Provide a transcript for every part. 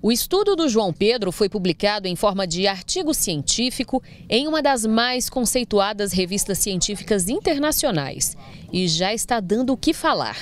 O estudo do João Pedro foi publicado em forma de artigo científico em uma das mais conceituadas revistas científicas internacionais e já está dando o que falar.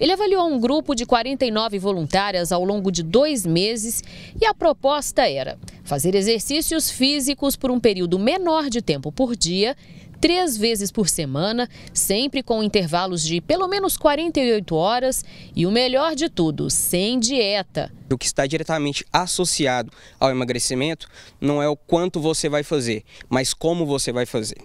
Ele avaliou um grupo de 49 voluntárias ao longo de dois meses e a proposta era fazer exercícios físicos por um período menor de tempo por dia, três vezes por semana, sempre com intervalos de pelo menos 48 horas e o melhor de tudo, sem dieta. O que está diretamente associado ao emagrecimento não é o quanto você vai fazer, mas como você vai fazer.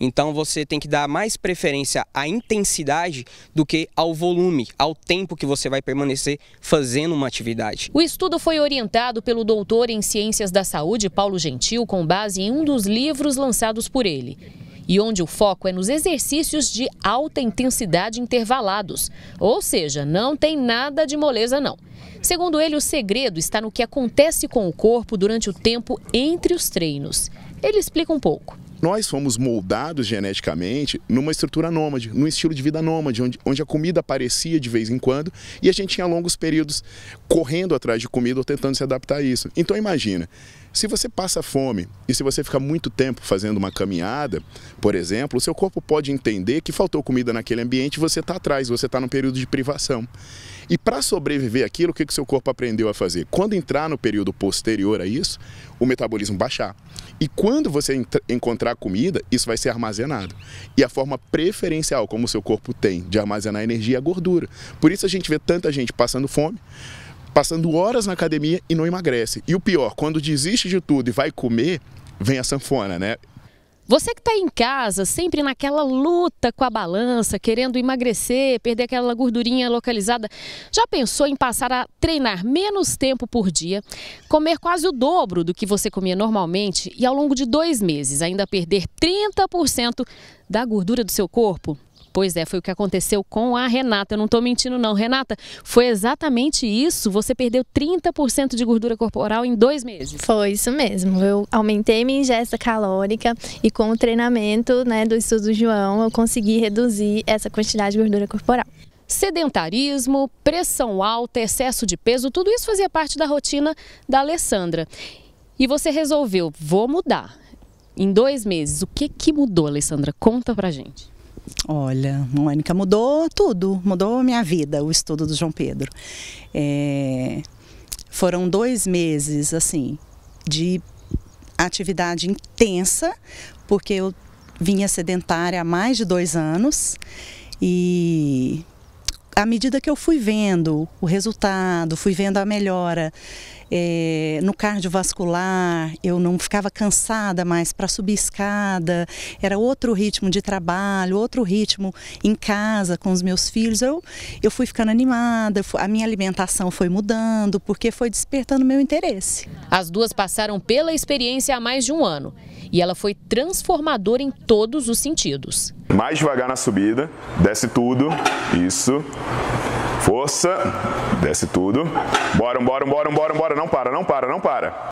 Então você tem que dar mais preferência à intensidade do que ao volume, ao tempo que você vai permanecer fazendo uma atividade. O estudo foi orientado pelo doutor em Ciências da Saúde, Paulo Gentil, com base em um dos livros lançados por ele e onde o foco é nos exercícios de alta intensidade intervalados, ou seja, não tem nada de moleza não. Segundo ele, o segredo está no que acontece com o corpo durante o tempo entre os treinos. Ele explica um pouco. Nós fomos moldados geneticamente numa estrutura nômade, num estilo de vida nômade, onde, onde a comida aparecia de vez em quando e a gente tinha longos períodos correndo atrás de comida ou tentando se adaptar a isso. Então imagina, se você passa fome e se você fica muito tempo fazendo uma caminhada, por exemplo, o seu corpo pode entender que faltou comida naquele ambiente e você está atrás, você está num período de privação. E para sobreviver aquilo, o que, que o seu corpo aprendeu a fazer? Quando entrar no período posterior a isso, o metabolismo baixar. E quando você encontrar comida, isso vai ser armazenado. E a forma preferencial como o seu corpo tem de armazenar energia é a gordura. Por isso a gente vê tanta gente passando fome, passando horas na academia e não emagrece. E o pior, quando desiste de tudo e vai comer, vem a sanfona, né? Você que está em casa, sempre naquela luta com a balança, querendo emagrecer, perder aquela gordurinha localizada, já pensou em passar a treinar menos tempo por dia, comer quase o dobro do que você comia normalmente e ao longo de dois meses ainda perder 30% da gordura do seu corpo? Pois é, foi o que aconteceu com a Renata. Eu não estou mentindo, não. Renata, foi exatamente isso? Você perdeu 30% de gordura corporal em dois meses? Foi isso mesmo. Eu aumentei minha ingesta calórica e com o treinamento né, do estudo do João, eu consegui reduzir essa quantidade de gordura corporal. Sedentarismo, pressão alta, excesso de peso, tudo isso fazia parte da rotina da Alessandra. E você resolveu, vou mudar. Em dois meses, o que, que mudou, Alessandra? Conta pra gente. Olha, Mônica, mudou tudo, mudou a minha vida, o estudo do João Pedro. É, foram dois meses, assim, de atividade intensa, porque eu vinha sedentária há mais de dois anos e à medida que eu fui vendo o resultado, fui vendo a melhora é, no cardiovascular, eu não ficava cansada mais para subir escada, era outro ritmo de trabalho, outro ritmo em casa com os meus filhos. Eu, eu fui ficando animada, a minha alimentação foi mudando, porque foi despertando meu interesse. As duas passaram pela experiência há mais de um ano e ela foi transformadora em todos os sentidos. Mais devagar na subida, desce tudo, isso. Força, desce tudo. Bora, bora, bora, bora, bora, não para, não para, não para.